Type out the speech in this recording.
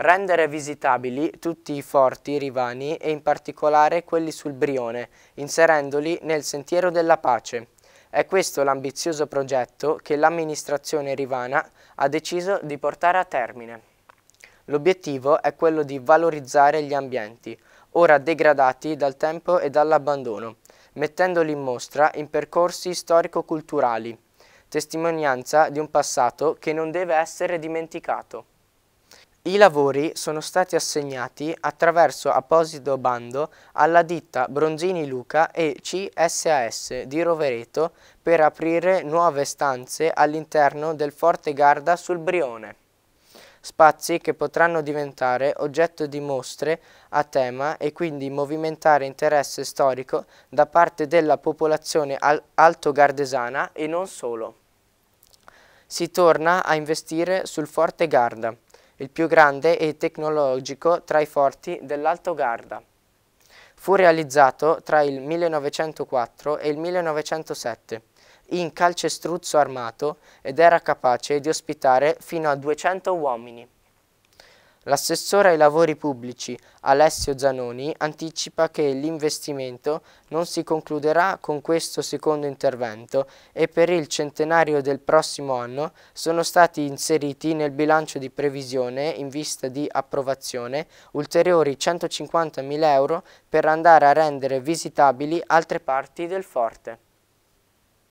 rendere visitabili tutti i forti rivani e in particolare quelli sul Brione, inserendoli nel Sentiero della Pace. È questo l'ambizioso progetto che l'amministrazione rivana ha deciso di portare a termine. L'obiettivo è quello di valorizzare gli ambienti, ora degradati dal tempo e dall'abbandono, mettendoli in mostra in percorsi storico-culturali, testimonianza di un passato che non deve essere dimenticato. I lavori sono stati assegnati attraverso apposito bando alla ditta Bronzini Luca e CSAS di Rovereto per aprire nuove stanze all'interno del Forte Garda sul Brione. Spazi che potranno diventare oggetto di mostre a tema e quindi movimentare interesse storico da parte della popolazione altogardesana e non solo. Si torna a investire sul Forte Garda il più grande e tecnologico tra i forti dell'Alto Garda. Fu realizzato tra il 1904 e il 1907 in calcestruzzo armato ed era capace di ospitare fino a 200 uomini. L'assessore ai lavori pubblici Alessio Zanoni anticipa che l'investimento non si concluderà con questo secondo intervento e per il centenario del prossimo anno sono stati inseriti nel bilancio di previsione in vista di approvazione ulteriori 150.000 euro per andare a rendere visitabili altre parti del forte.